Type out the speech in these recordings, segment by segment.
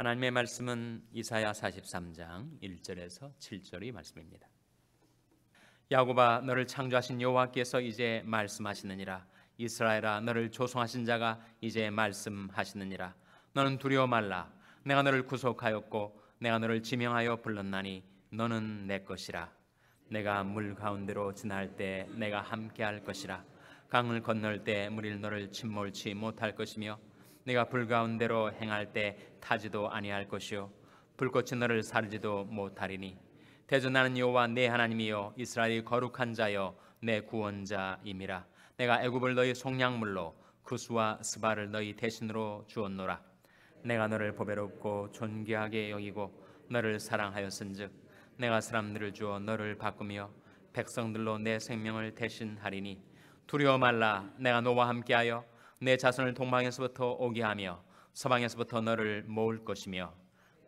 하나님의 말씀은 이사야 43장 1절에서 7절의 말씀입니다. 야곱아 너를 창조하신 여호와께서 이제 말씀하시느니라 이스라엘아 너를 조성하신 자가 이제 말씀하시느니라 너는 두려워 말라 내가 너를 구속하였고 내가 너를 지명하여 불렀나니 너는 내 것이라 내가 물 가운데로 지날 때 내가 함께 할 것이라 강을 건널 때 물이 너를 침몰치 못할 것이며 네가 불 가운데로 행할 때 타지도 아니할 것이요 불꽃이 너를 사르지도 못하리니 대저 나는 여호와 내 하나님이요 이스라엘 거룩한 자여 내 구원자임이라 내가 애굽을 너희 속량물로 구스와 스바를 너희 대신으로 주었노라 내가 너를 보배롭고 존귀하게 여기고 너를 사랑하였은즉 내가 사람들을 주어 너를 바꾸며 백성들로 내 생명을 대신하리니 두려워 말라 내가 너와 함께하여 내 자손을 동방에서부터 오게 하며 서방에서부터 너를 모을 것이며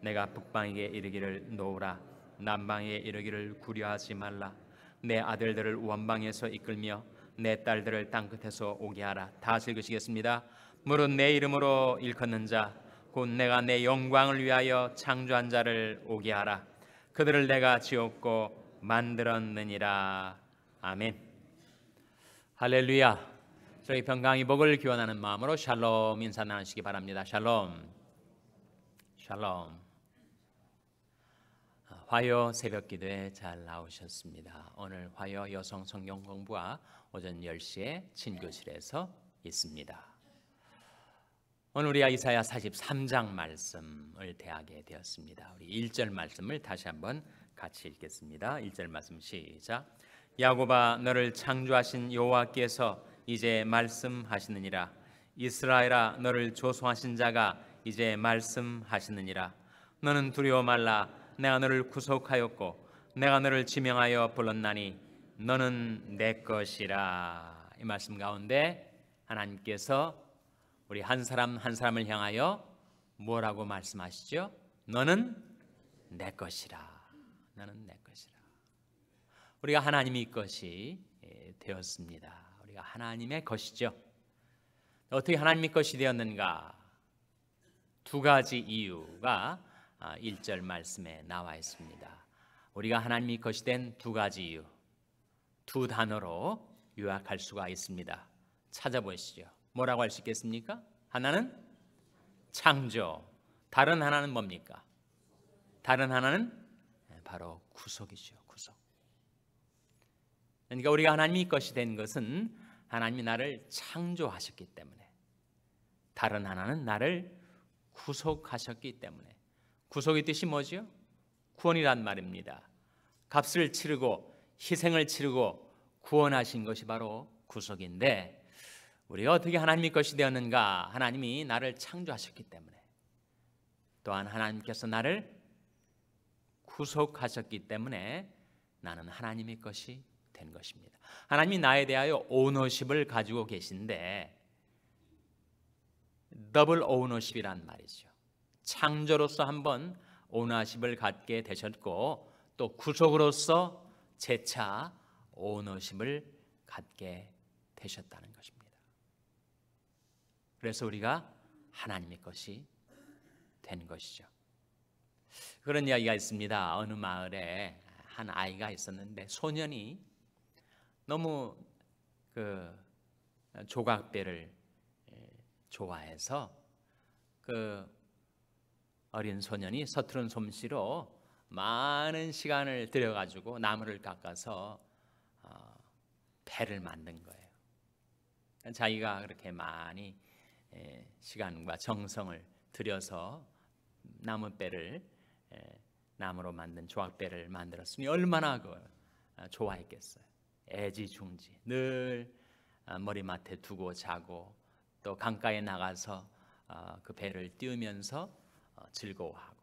내가 북방에 게 이르기를 놓으라 남방에 이르기를 구려하지 말라 내 아들들을 원방에서 이끌며 내 딸들을 땅 끝에서 오게 하라 다 즐기시겠습니다 물은 내 이름으로 일컫는 자 곧 내가 내 영광을 위하여 창조한 자를 오게 하라 그들을 내가 지었고 만들었느니라 아멘 할렐루야 저희 평강이 복을 기원하는 마음으로 샬롬 인사 나누시기 바랍니다. 샬롬. 샬롬. 아, 화요 새벽 기도에 잘 나오셨습니다. 오늘 화요 여성 성경 공부와 오전 10시에 친교실에서 있습니다. 오늘 우리가 이사야 43장 말씀을 대하게 되었습니다. 우리 1절 말씀을 다시 한번 같이 읽겠습니다. 1절 말씀 시작. 야고바 너를 창조하신 여호와께서 이제 말씀하시느니라 이스라엘아 너를 조소하신 자가 이제 말씀하시느니라 너는 두려워 말라 내가 너를 구속하였고 내가 너를 지명하여 불렀나니 너는 내 것이라 이 말씀 가운데 하나님께서 우리 한 사람 한 사람을 향하여 뭐라고 말씀하시죠? 너는 내 것이라 나는 내 것이라 우리가 하나님의 것이 예, 되었습니다. 우리가 하나님의 것이죠. 어떻게 하나님의 것이 되었는가? 두 가지 이유가 1절 아, 말씀에 나와 있습니다. 우리가 하나님의 것이 된 두 가지 이유. 두 단어로 요약할 수가 있습니다. 찾아보시죠. 뭐라고 할 수 있겠습니까? 하나는 창조, 다른 하나는 뭡니까? 다른 하나는 바로 구속이죠. 구속. 그러니까 우리가 하나님의 것이 된 것은 하나님이 나를 창조하셨기 때문에 다른 하나는 나를 구속하셨기 때문에 구속의 뜻이 뭐지요? 구원이란 말입니다. 값을 치르고 희생을 치르고 구원하신 것이 바로 구속인데 우리가 어떻게 하나님의 것이 되었는가? 하나님이 나를 창조하셨기 때문에 또한 하나님께서 나를 구속하셨기 때문에 나는 하나님의 것이 된 것입니다. 하나님이 나에 대하여 오너십을 가지고 계신데 더블 오너십이란 말이죠. 창조로서 한번 오너십을 갖게 되셨고 또 구속으로서 재차 오너십을 갖게 되셨다는 것입니다. 그래서 우리가 하나님의 것이 된 것이죠. 그런 이야기가 있습니다. 어느 마을에 한 아이가 있었는데 소년이 너무 그 조각배를 예, 좋아해서 그 어린 소년이 서투른 솜씨로 많은 시간을 들여가지고 나무를 깎아서 어, 배를 만든 거예요. 자기가 그렇게 많이 예, 시간과 정성을 들여서 나무배를 예, 나무로 만든 조각배를 만들었으니 얼마나 그 어, 좋아했겠어요. 애지중지 네. 늘 아, 머리맡에 두고 자고 또 강가에 나가서 아, 그 배를 띄우면서 어, 즐거워하고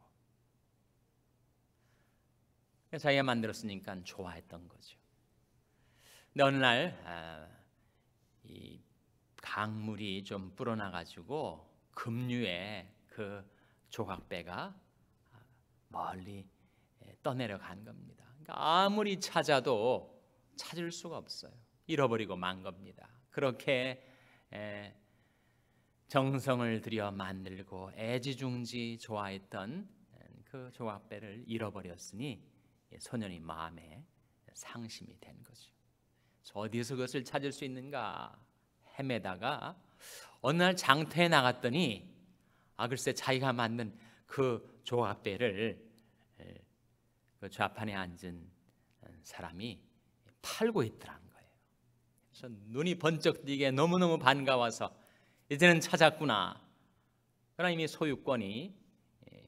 그러니까 자기가 만들었으니까 좋아했던 거죠. 근데 어느 날이 아, 강물이 좀 불어나 가지고 급류에 그 조각배가 멀리 떠내려 간 겁니다. 그러니까 아무리 찾아도 찾을 수가 없어요. 잃어버리고 만 겁니다. 그렇게 정성을 들여 만들고 애지중지 좋아했던 그 조합배를 잃어버렸으니 소년이 마음에 상심이 된 거죠. 어디서 그것을 찾을 수 있는가 헤매다가 어느 날 장터에 나갔더니 아 글쎄 자기가 만든 그 조합배를 그 좌판에 앉은 사람이 팔고 있더라는 거예요. 그래서 눈이 번쩍 뜨게 너무너무 반가워서 이제는 찾았구나. 그러나 이미 소유권이 예,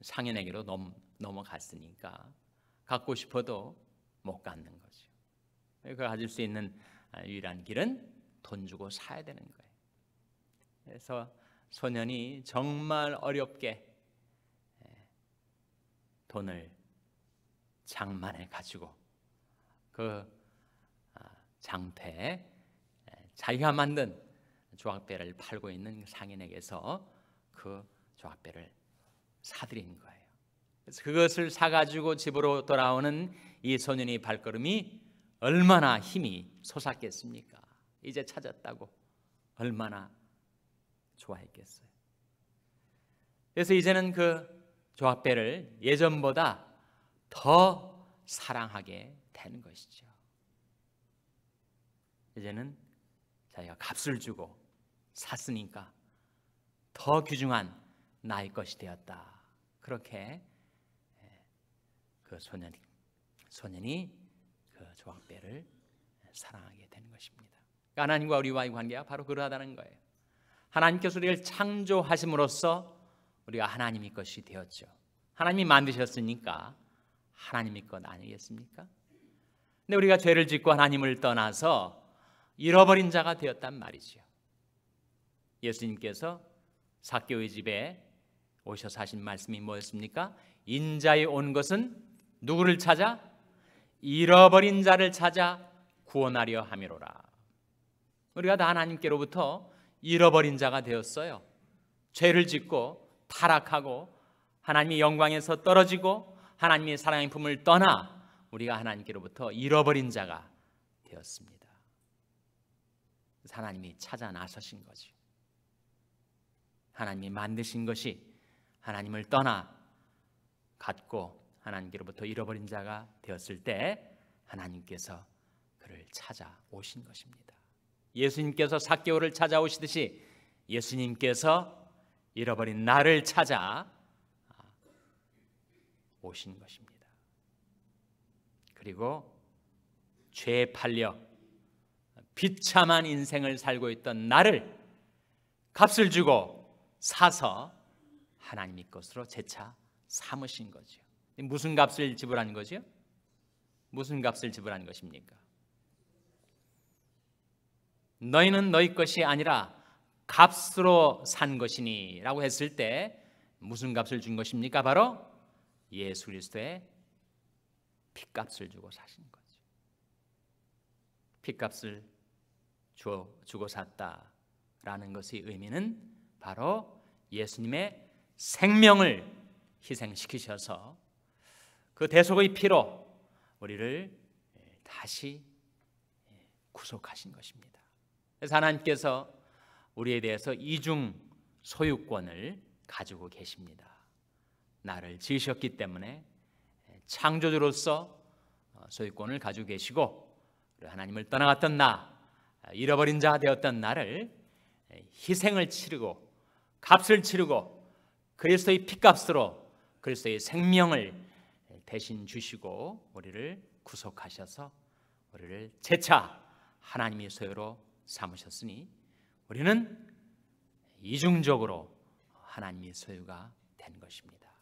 상인에게로 넘, 넘어갔으니까 갖고 싶어도 못 갖는 거죠. 그 가질 수 있는 아, 유일한 길은 돈 주고 사야 되는 거예요. 그래서 소년이 정말 어렵게 예, 돈을 장만해 가지고 그 아, 장태 자기가 만든 조합배를 팔고 있는 그 상인에게서 그 조합배를 사들인 거예요. 그래서 그것을 사가지고 집으로 돌아오는 이 소년의 발걸음이 얼마나 힘이 솟았겠습니까? 이제 찾았다고 얼마나 좋아했겠어요. 그래서 이제는 그 조합배를 예전보다 더 사랑하게 되는 것이죠. 이제는 자기가 값을 주고 샀으니까 더 귀중한 나의 것이 되었다. 그렇게 예, 그 소년 소년이 그 조각배를 사랑하게 되는 것입니다. 그러니까 하나님과 우리와의 관계가 바로 그러하다는 거예요. 하나님께서 우리를 창조하심으로써 우리가 하나님의 것이 되었죠. 하나님이 만드셨으니까 하나님의 것 아니겠습니까? 근데 우리가 죄를 짓고 하나님을 떠나서 잃어버린 자가 되었단 말이지요 예수님께서 사교의 집에 오셔서 하신 말씀이 뭐였습니까? 인자에 온 것은 누구를 찾아? 잃어버린 자를 찾아 구원하려 함이로라. 우리가 다 하나님께로부터 잃어버린 자가 되었어요. 죄를 짓고 타락하고 하나님의 영광에서 떨어지고 하나님의 사랑의 품을 떠나 우리가 하나님께로부터 잃어버린 자가 되었습니다. 하나님이 찾아 나서신 거지. 하나님이 만드신 것이 하나님을 떠나 갔고 하나님께로부터 잃어버린 자가 되었을 때 하나님께서 그를 찾아오신 것입니다. 예수님께서 사개오를 찾아오시듯이 예수님께서 잃어버린 나를 찾아 오신 것입니다. 그리고 죄에 팔려 비참한 인생을 살고 있던 나를 값을 주고 사서 하나님의 것으로 재차 삼으신 거죠. 무슨 값을 지불한 거죠? 무슨 값을 지불한 것입니까? 너희는 너희 것이 아니라 값으로 산 것이니라고 했을 때 무슨 값을 준 것입니까? 바로 예수 그리스도의 핏값을 주고 사신 거죠. 핏값을 주어, 주고 샀다라는 것의 의미는 바로 예수님의 생명을 희생시키셔서 그 대속의 피로 우리를 예, 다시 예, 구속하신 것입니다. 그래서 하나님께서 우리에 대해서 이중 소유권을 가지고 계십니다. 나를 지으셨기 때문에 창조주로서 어, 소유권을 가지고 계시고 하나님을 떠나갔던 나, 어, 잃어버린 자 되었던 나를 희생을 치르고 값을 치르고 그리스도의 피값으로 그리스도의 생명을 대신 주시고 우리를 구속하셔서 우리를 재차 하나님의 소유로 삼으셨으니 우리는 이중적으로 하나님의 소유가 된 것입니다.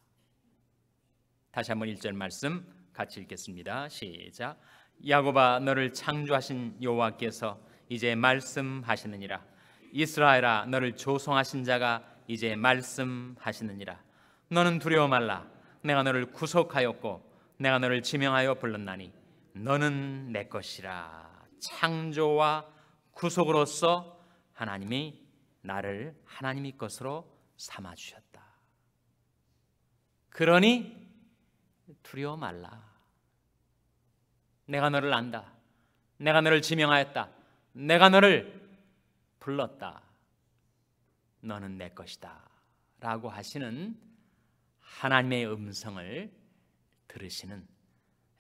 다시 한번 1절 말씀 같이 읽겠습니다. 시작. 야고바 너를 창조하신 여호와께서 이제 말씀하시느니라. 이스라엘아 너를 조성하신 자가 이제 말씀하시느니라. 너는 두려워 말라. 내가 너를 구속하였고 내가 너를 지명하여 불렀나니 너는 내 것이라. 창조와 구속으로서 하나님이 나를 하나님의 것으로 삼아 주셨다. 그러니 두려워 말라. 내가 너를 안다. 내가 너를 지명하였다. 내가 너를 불렀다. 너는 내 것이다. 라고 하시는 하나님의 음성을 들으시는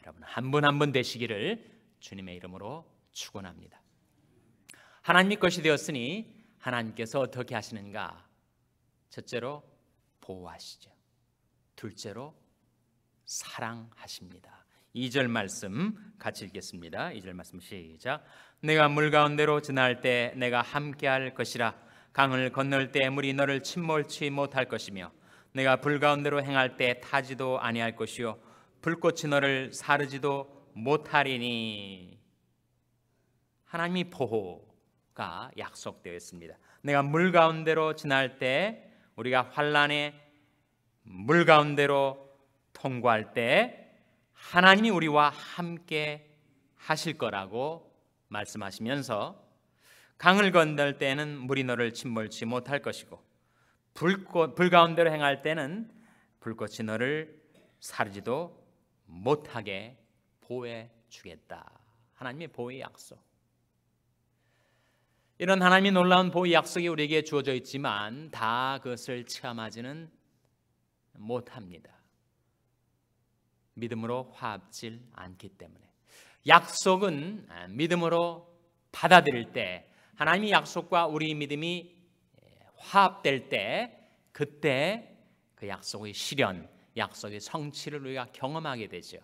여러분 한 분 한 분 되시기를 주님의 이름으로 축원합니다. 하나님의 것이 되었으니 하나님께서 어떻게 하시는가? 첫째로 보호하시죠. 둘째로 사랑하십니다. 2절 말씀 같이 읽겠습니다. 2절 말씀 시작. 내가 물 가운데로 지날 때 내가 함께할 것이라 강을 건널 때 물이 너를 침몰치 못할 것이며 내가 불 가운데로 행할 때 타지도 아니할 것이요 불꽃이 너를 사르지도 못하리니 하나님이 보호가 약속되어 있습니다. 내가 물 가운데로 지날 때 우리가 환란의 물 가운데로 통과할 때 하나님이 우리와 함께 하실 거라고 말씀하시면서 강을 건널 때는 물이 너를 침몰치 못할 것이고 불꽃, 불 가운데로 행할 때는 불꽃이 너를 사르지도 못하게 보호해 주겠다. 하나님의 보호의 약속. 이런 하나님의 놀라운 보호 약속이 우리에게 주어져 있지만 다 그것을 체험하지는 못합니다. 믿음으로 화합질 않기 때문에 약속은 아, 믿음으로 받아들일 때 하나님의 약속과 우리 믿음이 예, 화합될 때 그때 그 약속의 실현, 약속의 성취를 우리가 경험하게 되죠.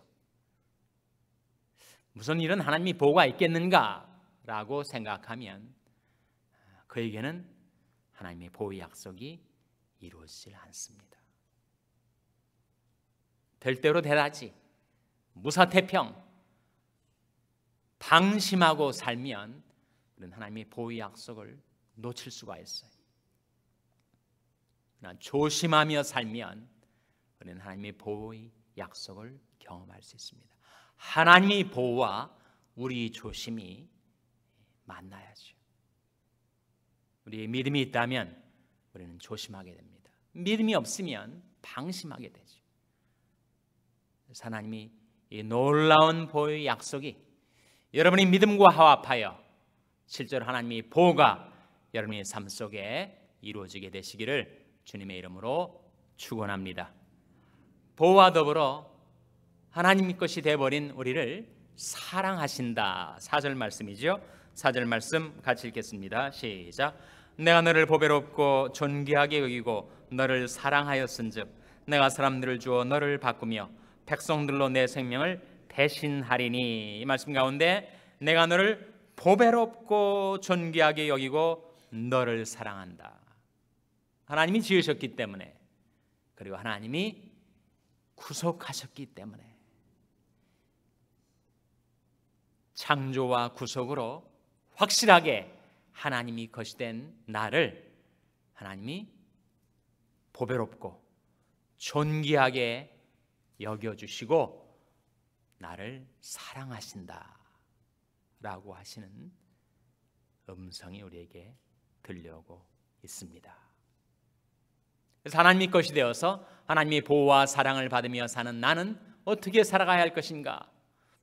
무슨 일은 하나님이 보호 있겠는가라고 생각하면 아, 그에게는 하나님의 보호 약속이 이루어지질 않습니다. 될 대로 대라지 무사태평 방심하고 살면 그런 하나님의 보호 약속을 놓칠 수가 있어요. 그러나 조심하며 살면 그런 하나님의 보호의 약속을 경험할 수 있습니다. 하나님의 보호와 우리 조심이 만나야죠. 우리의 믿음이 있다면 우리는 조심하게 됩니다. 믿음이 없으면 방심하게 되죠. 하나님이 이 놀라운 보호의 약속이 여러분의 믿음과 화합하여 실제로 하나님이 보호가 여러분의 삶 속에 이루어지게 되시기를 주님의 이름으로 축원합니다. 보호와 더불어 하나님 것이 되어버린 우리를 사랑하신다. 4절 말씀이죠. 4절 말씀 같이 읽겠습니다. 시작. 내가 너를 보배롭고 존귀하게 여기고 너를 사랑하였은즉 내가 사람들을 주어 너를 바꾸며 백성들로 내 생명을 대신하리니 이 말씀 가운데 내가 너를 보배롭고 존귀하게 여기고 너를 사랑한다. 하나님이 지으셨기 때문에 그리고 하나님이 구속하셨기 때문에 창조와 구속으로 확실하게 하나님이 것이 된 나를 하나님이 보배롭고 존귀하게 여겨주시고 나를 사랑하신다. 라고 하시는 음성이 우리에게 들려오고 있습니다. 그래서 하나님의 것이 되어서 하나님의 보호와 사랑을 받으며 사는 나는 어떻게 살아가야 할 것인가?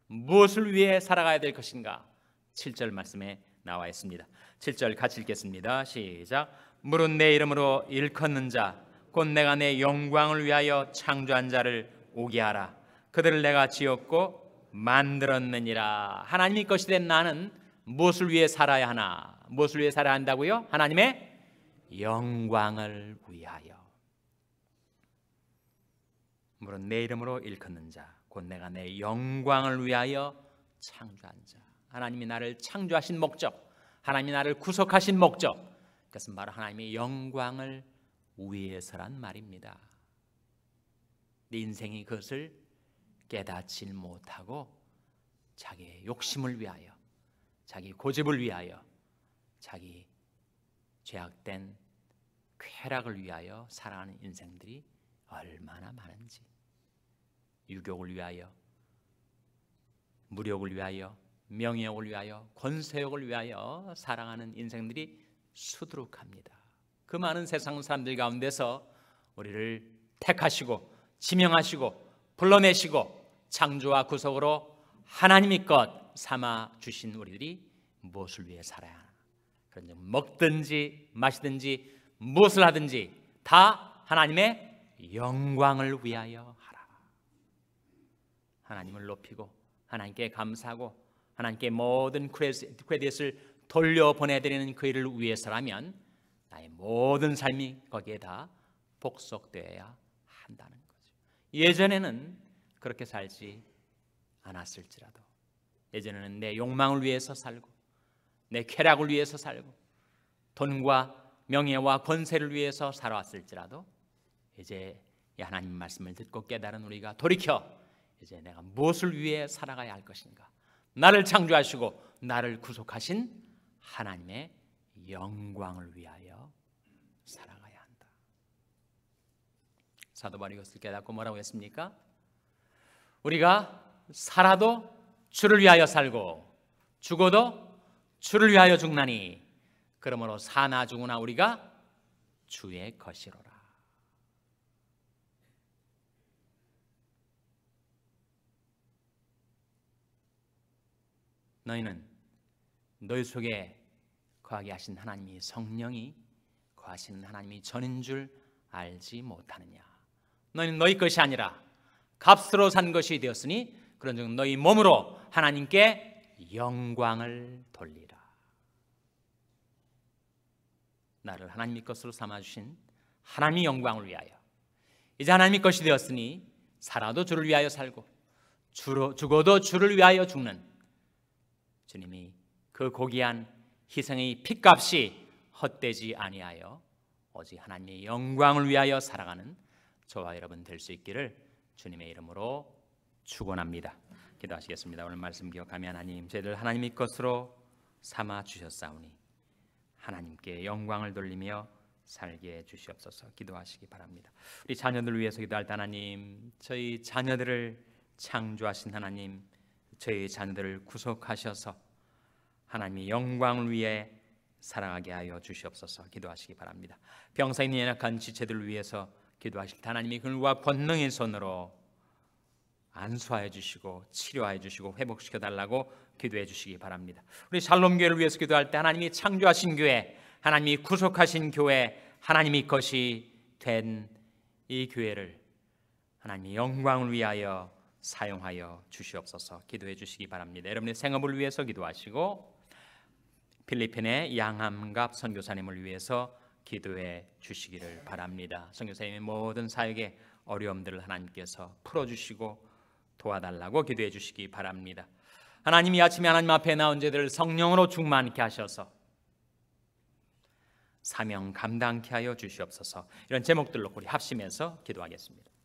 무엇을 위해 살아가야 될 것인가? 7절 말씀에 나와 있습니다. 7절 같이 읽겠습니다. 시작. 물은 내 이름으로 일컫는 자, 곧 내가 내 영광을 위하여 창조한 자를 오게 하라. 그들을 내가 지었고 만들었느니라. 하나님의 것이 된 나는 무엇을 위해 살아야 하나? 무엇을 위해 살아야 한다고요? 하나님의 영광을 위하여. 물론 내 이름으로 일컫는 자, 곧 내가 내 영광을 위하여 창조한 자. 하나님이 나를 창조하신 목적, 하나님이 나를 구속하신 목적. 그것은 바로 하나님의 영광을 위해서란 말입니다. 내 인생이 그것을 깨닫지 못하고 자기의 욕심을 위하여 자기 고집을 위하여 자기 죄악된 쾌락을 위하여 살아가는 인생들이 얼마나 많은지 유격을 위하여 무력을 위하여 명예욕을 위하여 권세욕을 위하여 사랑하는 인생들이 수두룩합니다. 그 많은 세상 사람들 가운데서 우리를 택하시고 지명하시고 불러내시고 창조와 구속으로 하나님의 것 삼아 주신 우리들이 무엇을 위해 살아야 하나? 그런데 먹든지 마시든지 무엇을 하든지 다 하나님의 영광을 위하여 하라. 하나님을 높이고 하나님께 감사하고 하나님께 모든 크레딧을 돌려보내드리는 그 일을 위해서라면 나의 모든 삶이 거기에 다 복속되어야 한다는 것. 예전에는 그렇게 살지 않았을지라도 예전에는 내 욕망을 위해서 살고 내 쾌락을 위해서 살고 돈과 명예와 권세를 위해서 살아왔을지라도 이제 하나님 말씀을 듣고 깨달은 우리가 돌이켜 이제 내가 무엇을 위해 살아가야 할 것인가 나를 창조하시고 나를 구속하신 하나님의 영광을 위하여 살아가 사도 바울이 것을 깨닫고 뭐라고 했습니까? 우리가 살아도 주를 위하여 살고 죽어도 주를 위하여 죽나니 그러므로 사나 죽으나 우리가 주의 것이로라. 너희는 너희 속에 거하게 하신 하나님이 성령이 거하시는 하나님이 전인 줄 알지 못하느냐. 너희는 너희 것이 아니라 값으로 산 것이 되었으니 그런즉 너희 몸으로 하나님께 영광을 돌리라. 나를 하나님의 것으로 삼아 주신 하나님의 영광을 위하여 이제 하나님의 것이 되었으니 살아도 주를 위하여 살고 주로, 죽어도 주를 위하여 죽는 주님이 그 고귀한 희생의 핏값이 헛되지 아니하여 오직 하나님의 영광을 위하여 살아가는 저와 여러분 될 수 있기를 주님의 이름으로 축원합니다. 기도하시겠습니다. 오늘 말씀 기억하며 하나님 저희를 하나님의 것으로 삼아 주셨사오니 하나님께 영광을 돌리며 살게 해 주시옵소서 기도하시기 바랍니다. 우리 자녀들 위해서 기도할 때 하나님 저희 자녀들을 창조하신 하나님 저희 자녀들을 구속하셔서 하나님의 영광을 위해 사랑하게 하여 주시옵소서 기도하시기 바랍니다. 병사 있 연약한 지체들 위해서 기도하실 때 하나님이 그와 권능의 손으로 안수하여 주시고 치료하여 주시고 회복시켜 달라고 기도해 주시기 바랍니다. 우리 샬롬 교회를 위해서 기도할 때 하나님이 창조하신 교회, 하나님이 구속하신 교회, 하나님이 것이 된 이 교회를 하나님이 영광을 위하여 사용하여 주시옵소서 기도해 주시기 바랍니다. 여러분의 생업을 위해서 기도하시고 필리핀의 양함갑 선교사님을 위해서 기도해 주시기를 바랍니다. 성교사님의 모든 사역의 어려움들을 하나님께서 풀어주시고 도와달라고 기도해 주시기 바랍니다. 하나님이 아침에 하나님 앞에 나온 제들 성령으로 충만케 하셔서 사명 감당케 하여 주시옵소서 이런 제목들로 우리 합심해서 기도하겠습니다.